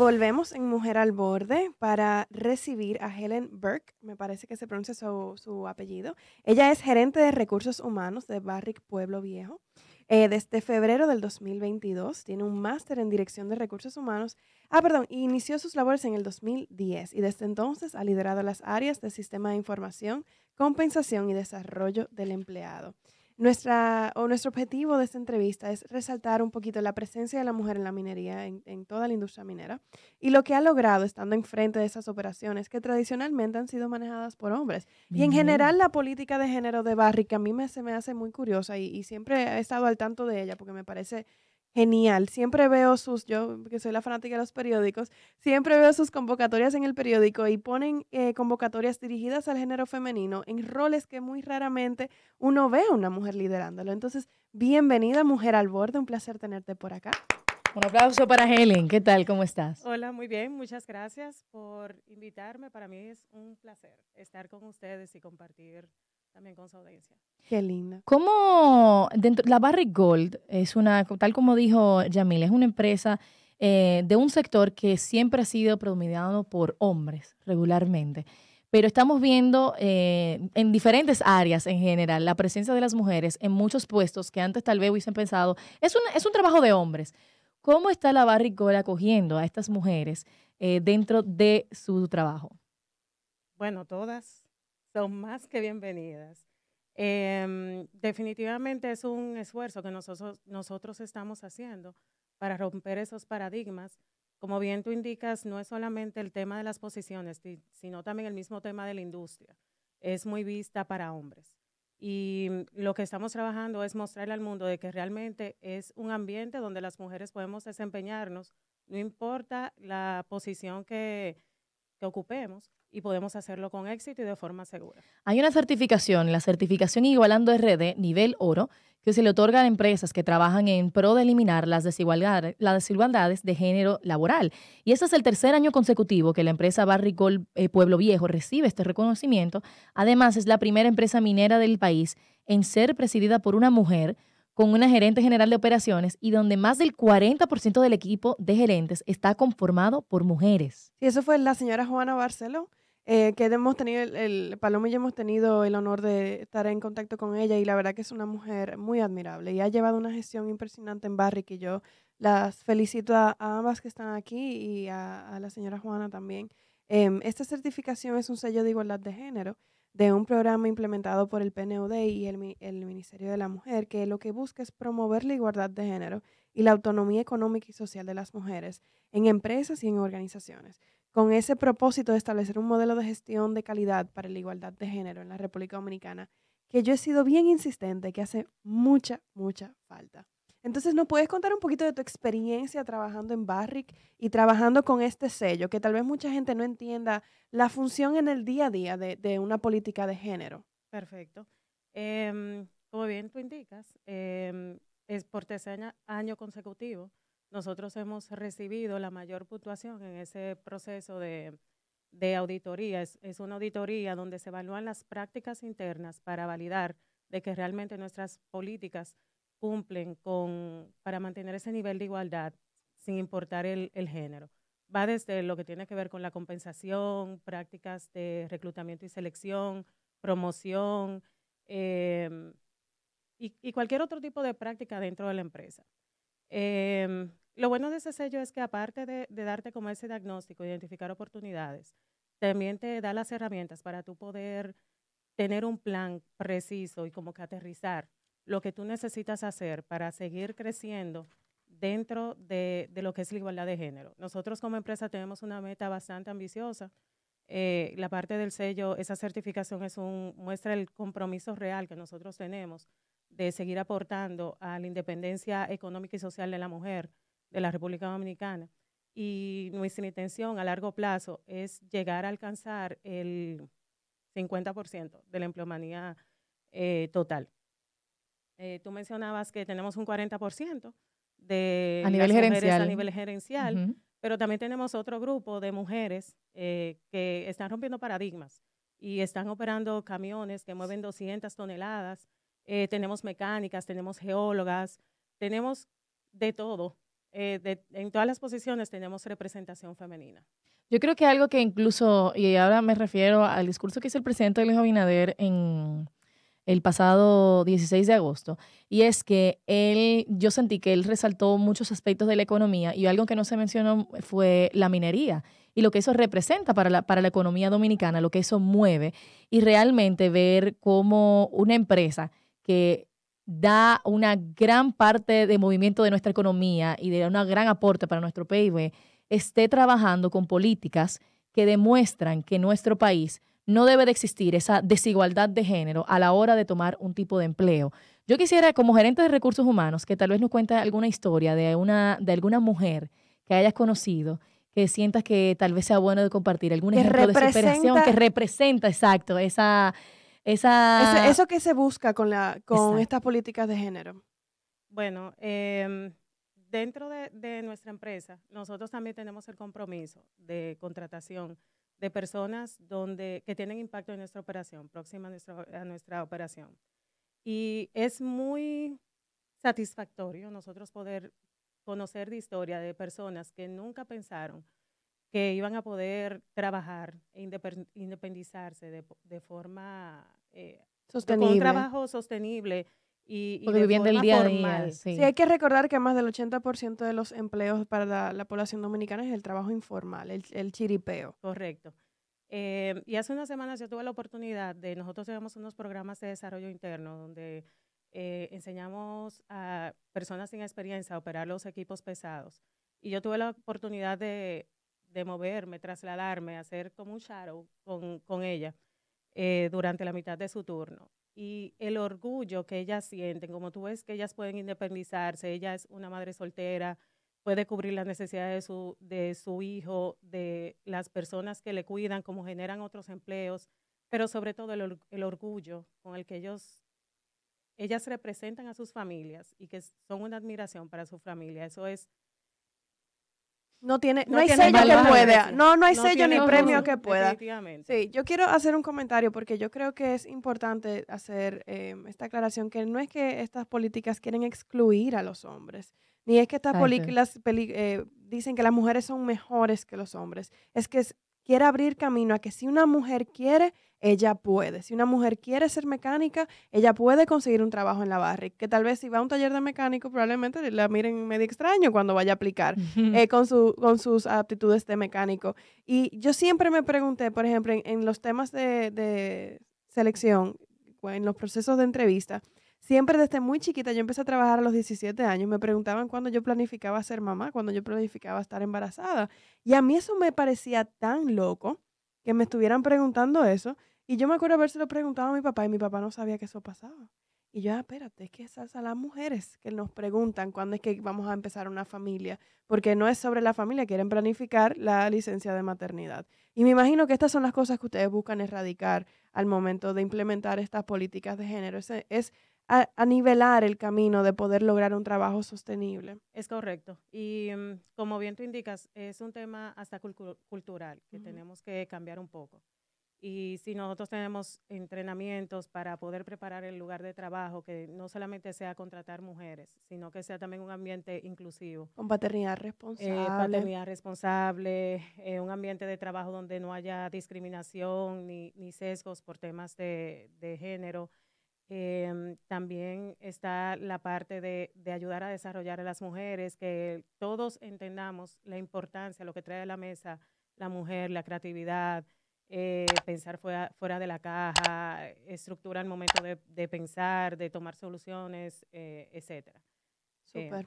volvemos en Mujer al Borde para recibir a Helen Burke, me parece que se pronuncia su, apellido. Ella es gerente de recursos humanos de Barrick Pueblo Viejo. Eh, desde febrero del 2022 tiene un máster en dirección de recursos humanos. Ah, perdón, inició sus labores en el 2010 y desde entonces ha liderado las áreas de sistema de información, compensación y desarrollo del empleado. Nuestra, o nuestro objetivo de esta entrevista es resaltar un poquito la presencia de la mujer en la minería, en, toda la industria minera, y lo que ha logrado estando enfrente de esas operaciones que tradicionalmente han sido manejadas por hombres. Y en general la política de género de Barry, que a mí me, se me hace muy curiosa y, y siempre he estado al tanto de ella porque me parece genial. Siempre veo sus, yo que soy la fanática de los periódicos, siempre veo sus convocatorias en el periódico y ponen eh, convocatorias dirigidas al género femenino en roles que muy raramente uno ve a una mujer liderándolo. Entonces, bienvenida Mujer al Borde, un placer tenerte por acá. Un aplauso para Helen. ¿Qué tal? ¿Cómo estás? Hola, muy bien. Muchas gracias por invitarme. Para mí es un placer estar con ustedes y compartir también con su audiencia. Qué linda. ¿Cómo dentro, la Barrick Gold es una, tal como dijo Yamil, es una empresa eh, de un sector que siempre ha sido predominado por hombres regularmente? Pero estamos viendo eh, en diferentes áreas en general la presencia de las mujeres en muchos puestos que antes tal vez hubiesen pensado, es un, es un trabajo de hombres. ¿Cómo está la Barrick Gold acogiendo a estas mujeres eh, dentro de su trabajo? Bueno, todas son más que bienvenidas. Em, definitivamente es un esfuerzo que nosotros, nosotros estamos haciendo para romper esos paradigmas. Como bien tú indicas, no es solamente el tema de las posiciones, sino también el mismo tema de la industria. Es muy vista para hombres. Y mm, lo que estamos trabajando es mostrarle al mundo de que realmente es un ambiente donde las mujeres podemos desempeñarnos, no importa la posición que, que ocupemos y podemos hacerlo con éxito y de forma segura. Hay una certificación, la certificación Igualando RD nivel oro, que se le otorga a empresas que trabajan en pro de eliminar las desigualdades, desigualdades de género laboral. Y ese es el tercer año consecutivo que la empresa Barricol eh, Pueblo Viejo recibe este reconocimiento. Además, es la primera empresa minera del país en ser presidida por una mujer con una gerente general de operaciones y donde más del 40% del equipo de gerentes está conformado por mujeres. Y eso fue la señora Juana Barceló. Eh, que hemos tenido, el, Paloma y yo hemos tenido el honor de estar en contacto con ella y la verdad que es una mujer muy admirable y ha llevado una gestión impresionante en Barry que yo las felicito a, ambas que están aquí y a, la señora Juana también. Em, esta certificación es un sello de igualdad de género de un programa implementado por el PNUD y el, el, Ministerio de la Mujer, que lo que busca es promover la igualdad de género y la autonomía económica y social de las mujeres en empresas y en organizaciones, con ese propósito de establecer un modelo de gestión de calidad para la igualdad de género en la República Dominicana, que yo he sido bien insistente, que hace mucha, mucha falta. Entonces, ¿nos puedes contar un poquito de tu experiencia trabajando en Barrick y trabajando con este sello, que tal vez mucha gente no entienda la función en el día a día de, una política de género? Perfecto. Eh, como bien tú indicas, em, es por tercer año, consecutivo, nosotros hemos recibido la mayor puntuación en ese proceso de, auditoría. es, una auditoría donde se evalúan las prácticas internas para validar de que realmente nuestras políticas cumplen con, para mantener ese nivel de igualdad sin importar el, género. Va desde lo que tiene que ver con la compensación, prácticas de reclutamiento y selección, promoción em, y, cualquier otro tipo de práctica dentro de la empresa. Em, lo bueno de ese sello es que aparte de, de darte como ese diagnóstico, identificar oportunidades, también te da las herramientas para tú poder tener un plan preciso y como que aterrizar lo que tú necesitas hacer para seguir creciendo dentro de, de, lo que es la igualdad de género. Nosotros como empresa tenemos una meta bastante ambiciosa. Eh, la parte del sello, esa certificación es un, muestra el compromiso real que nosotros tenemos de seguir aportando a la independencia económica y social de la mujer de la República Dominicana. Y nuestra intención a largo plazo es llegar a alcanzar el 50% de la empleomanía eh, total. Eh, tú mencionabas que tenemos un 40% de a nivel a nivel gerencial, pero también tenemos otro grupo de mujeres eh, que están rompiendo paradigmas y están operando camiones que mueven 200 toneladas. Eh, tenemos mecánicas, tenemos geólogas, tenemos de todo. en todas las posiciones tenemos representación femenina. Yo creo que algo que incluso, y ahora me refiero al discurso que hizo el presidente Luis Abinader en, el pasado 16 de agosto, y es que él, yo sentí que él resaltó muchos aspectos de la economía y algo que no se mencionó fue la minería y lo que eso representa para la, para la economía dominicana, lo que eso mueve, y realmente ver cómo una empresa que da una gran parte de movimiento de nuestra economía y de un gran aporte para nuestro PIB, esté trabajando con políticas que demuestran que nuestro país no debe de existir esa desigualdad de género a la hora de tomar un tipo de empleo. Yo quisiera, como gerente de recursos humanos, que tal vez nos cuente alguna historia de, una, de alguna mujer que hayas conocido que sientas que tal vez sea bueno de compartir algún ejemplo de superación que representa, exacto, esa... eso que se busca con, la, con estas políticas de género. Bueno, em, dentro de nuestra empresa, nosotros también tenemos el compromiso de contratación de personas donde, que tienen impacto en nuestra operación, próxima a nuestra, nuestra operación. Y es muy satisfactorio nosotros poder conocer la historia de personas que nunca pensaron que iban a poder trabajar e independizarse de, forma eh, Con trabajo sostenible y, Porque viviendo el día a día. Sí. sí. hay que recordar que más del 80% de los empleos para la, población dominicana es el trabajo informal, el, chiripeo. Correcto. Eh, y hace unas semanas yo tuve la oportunidad de, nosotros llevamos unos programas de desarrollo interno donde eh, enseñamos a personas sin experiencia a operar los equipos pesados. Y yo tuve la oportunidad de, de moverme, trasladarme, hacer como un shadow con, con ella eh, durante la mitad de su turno y el orgullo que ellas sienten, como tú ves que ellas pueden independizarse, ella es una madre soltera, puede cubrir las necesidades de su, de su hijo, de las personas que le cuidan, como generan otros empleos, pero sobre todo el, orgullo con el que ellos, ellas representan a sus familias y que son una admiración para su familia. Eso es no tiene, no, hay sello que pueda. No, no hay sello ni premio que pueda. Sí, yo quiero hacer un comentario porque yo creo que es importante hacer em, esta aclaración que no es que estas políticas quieren excluir a los hombres, ni es que estas políticas eh, dicen que las mujeres son mejores que los hombres. Es que es, quiere abrir camino a que si una mujer quiere, ella puede. Si una mujer quiere ser mecánica, ella puede conseguir un trabajo en la barrick. Que tal vez si va a un taller de mecánico, probablemente la miren medio extraño cuando vaya a aplicar eh, con, su, con sus aptitudes de mecánico. Y yo siempre me pregunté, por ejemplo, en, los temas de selección, en los procesos de entrevista, siempre desde muy chiquita, yo empecé a trabajar a los 17 años, me preguntaban cuándo yo planificaba ser mamá, cuándo yo planificaba estar embarazada. Y a mí eso me parecía tan loco que me estuvieran preguntando eso. Y yo me acuerdo habérselo preguntado a mi papá y mi papá no sabía que eso pasaba. Y yo, ah, espérate, es que esas a las mujeres que nos preguntan cuándo es que vamos a empezar una familia, porque no es sobre la familia, quieren planificar la licencia de maternidad. Y me imagino que estas son las cosas que ustedes buscan erradicar al momento de implementar estas políticas de género. es a, nivelar el camino de poder lograr un trabajo sostenible. Es correcto. Y mm, como bien tú indicas, es un tema hasta cultural que tenemos que cambiar un poco. Y si nosotros tenemos entrenamientos para poder preparar el lugar de trabajo, que no solamente sea contratar mujeres, sino que sea también un ambiente inclusivo. Con paternidad eh, responsable. paternidad responsable, eh, un ambiente de trabajo donde no haya discriminación ni, sesgos por temas de, de género eh, también está la parte de, ayudar a desarrollar a las mujeres, que todos entendamos la importancia, lo que trae a la mesa la mujer, la creatividad, eh, pensar fuera, fuera, de la caja, estructura el momento de, pensar, de tomar soluciones, eh, etc. Em, Súper.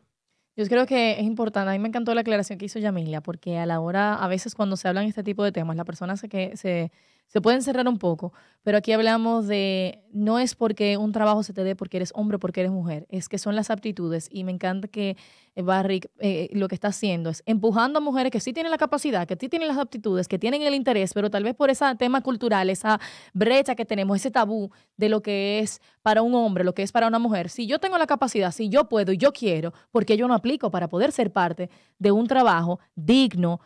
Yo creo que es importante, a mí me encantó la aclaración que hizo Yamilia, porque a la hora, a veces cuando se hablan este tipo de temas, persona persona que se se pueden cerrar un poco, pero aquí hablamos de no es porque un trabajo se te dé porque eres hombre o porque eres mujer, es que son las aptitudes y me encanta que eh, Barrick eh, lo que está haciendo es empujando a mujeres que sí tienen la capacidad, que sí tienen las aptitudes, que tienen el interés, pero tal vez por ese tema cultural, esa brecha que tenemos, ese tabú de lo que es para un hombre, lo que es para una mujer. Si yo tengo la capacidad, si yo puedo y yo quiero, porque yo no aplico para poder ser parte de un trabajo digno,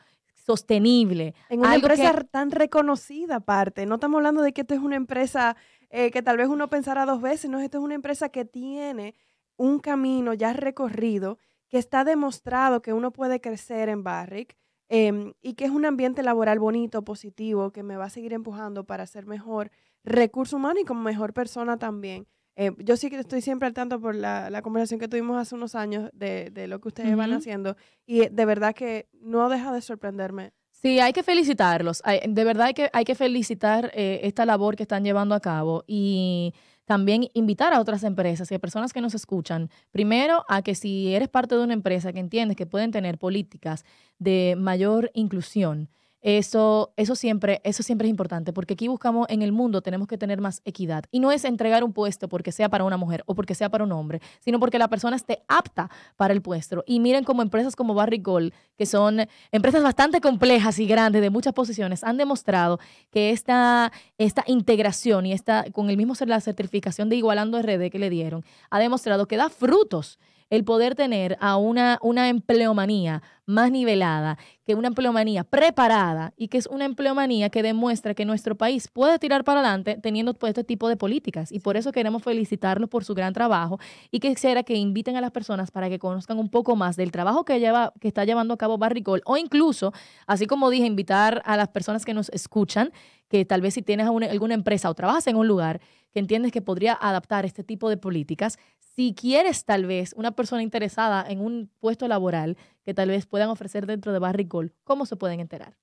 sostenible. En una empresa tan reconocida aparte, no estamos hablando de que esto es una empresa eh, que tal vez uno pensara dos veces, no, esto es una empresa que tiene un camino ya recorrido, que está demostrado que uno puede crecer en Barrick em, y que es un ambiente laboral bonito, positivo, que me va a seguir empujando para ser mejor recurso humano y como mejor persona también. Eh, yo sí que estoy siempre al tanto por la, conversación que tuvimos hace unos años de, lo que ustedes van haciendo y eh, de verdad que no deja de sorprenderme. Sí, hay que felicitarlos. de verdad hay que, hay que felicitar eh, esta labor que están llevando a cabo y también invitar a otras empresas y a personas que nos escuchan, primero a que si eres parte de una empresa que entiendes que pueden tener políticas de mayor inclusión, eso, eso, siempre, eso siempre es importante, porque aquí buscamos en el mundo, tenemos que tener más equidad. Y no es entregar un puesto porque sea para una mujer o porque sea para un hombre, sino porque la persona esté apta para el puesto. Y miren como empresas como Barry Gold, que son empresas bastante complejas y grandes de muchas posiciones, han demostrado que esta, esta integración y esta, con el mismo la certificación de Igualando RD que le dieron, ha demostrado que da frutos el poder tener a una, una empleomanía más nivelada, que una empleomanía preparada y que es una empleomanía que demuestra que nuestro país puede tirar para adelante teniendo este tipo de políticas. Y por eso queremos felicitarlos por su gran trabajo y que que inviten a las personas para que conozcan un poco más del trabajo que, lleva, que está llevando a cabo Barricol o incluso, así como dije, invitar a las personas que nos escuchan, que tal vez si tienes alguna, alguna empresa o trabajas en un lugar que entiendes que podría adaptar este tipo de políticas, si quieres tal vez una persona interesada en un puesto laboral que tal vez puedan ofrecer dentro de Barrick Gold, ¿cómo se pueden enterar?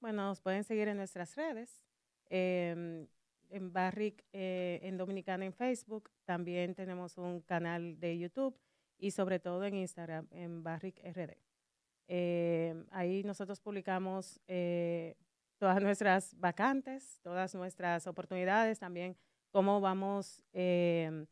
Bueno, nos pueden seguir en nuestras redes, em, en Barrick, eh, en Dominicana en Facebook, también tenemos un canal de YouTube y sobre todo en Instagram, en Barrick RD. Em, ahí nosotros publicamos eh, todas nuestras vacantes, todas nuestras oportunidades, también cómo vamos em,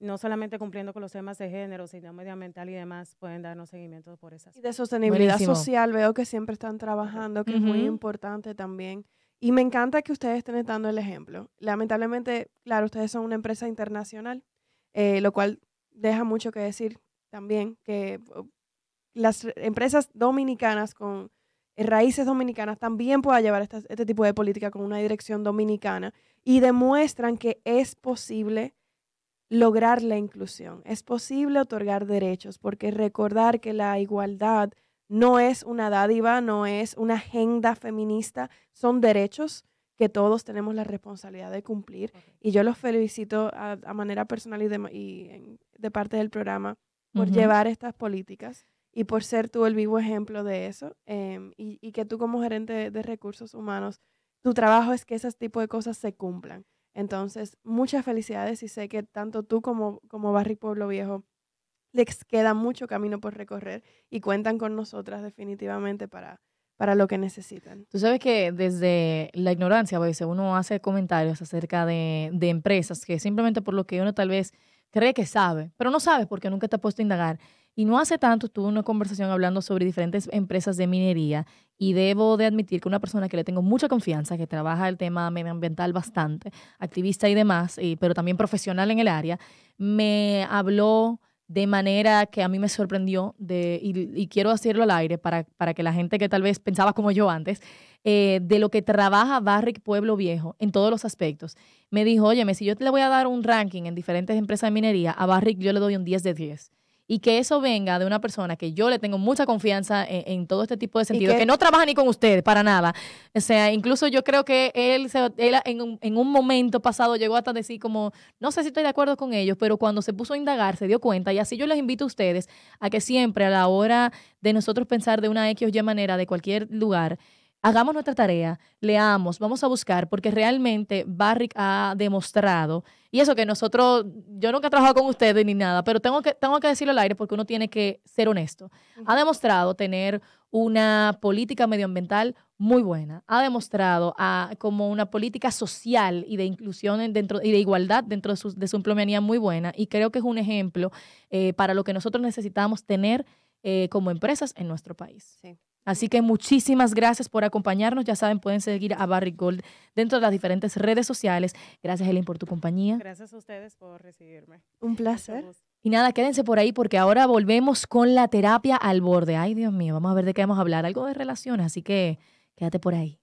no solamente cumpliendo con los temas de género, sino medioambiental y demás, pueden darnos seguimiento por esas. Y de sostenibilidad social, veo que siempre están trabajando, que es muy importante también. Y me encanta que ustedes estén dando el ejemplo. Lamentablemente, claro, ustedes son una empresa internacional, eh, lo cual deja mucho que decir también, que oh, las empresas dominicanas con eh, raíces dominicanas también puedan llevar este tipo de política con una dirección dominicana y demuestran que es posible lograr la inclusión. Es posible otorgar derechos porque recordar que la igualdad no es una dádiva, no es una agenda feminista, son derechos que todos tenemos la responsabilidad de cumplir. Y yo los felicito a, manera personal y de, parte del programa por llevar estas políticas y por ser tú el vivo ejemplo de eso. Em, y, que tú como gerente de recursos humanos, tu trabajo es que ese tipo de cosas se cumplan. Entonces, muchas felicidades y sé que tanto tú como, como Barry Pueblo Viejo les queda mucho camino por recorrer y cuentan con nosotras definitivamente para, para lo que necesitan. Tú sabes que desde la ignorancia uno hace comentarios acerca de, de empresas que simplemente por lo que uno tal vez cree que sabe, pero no sabe porque nunca te ha puesto a indagar. Y no hace tanto tuve una conversación hablando sobre diferentes empresas de minería y debo de admitir que una persona que le tengo mucha confianza, que trabaja el tema medioambiental bastante, activista y demás, eh, pero también profesional en el área, me habló de manera que a mí me sorprendió de, y, quiero hacerlo al aire para, para que la gente que tal vez pensaba como yo antes, eh, de lo que trabaja Barrick Pueblo Viejo en todos los aspectos. Me dijo, óyeme, si yo te le voy a dar un ranking en diferentes empresas de minería, a Barrick yo le doy un 10 de 10 y que eso venga de una persona que yo le tengo mucha confianza en, todo este tipo de sentidos, que, no trabaja ni con ustedes, para nada. O sea, incluso yo creo que él, se, él en, un, en, un, momento pasado llegó hasta decir como, no sé si estoy de acuerdo con ellos, pero cuando se puso a indagar se dio cuenta y así yo les invito a ustedes a que siempre a la hora de nosotros pensar de una X o Y manera de cualquier lugar, hagamos nuestra tarea, leamos, vamos a buscar, porque realmente Barrick ha demostrado, y eso que nosotros, yo nunca he trabajado con ustedes ni nada, pero tengo que, tengo que decirlo al aire porque uno tiene que ser honesto. Ha demostrado tener una política medioambiental muy buena, ha demostrado a, ah, como una política social y de inclusión dentro, y de igualdad dentro de su, de su muy buena, y creo que es un ejemplo eh, para lo que nosotros necesitamos tener eh, como empresas en nuestro país. Sí. Así que muchísimas gracias por acompañarnos. Ya saben, pueden seguir a Barry Gold dentro de las diferentes redes sociales. Gracias, Helen, por tu compañía. Gracias a ustedes por recibirme. Un placer. Y nada, quédense por ahí porque ahora volvemos con la terapia al borde. Ay, Dios mío, vamos a ver de qué vamos a hablar. Algo de relaciones, así que quédate por ahí.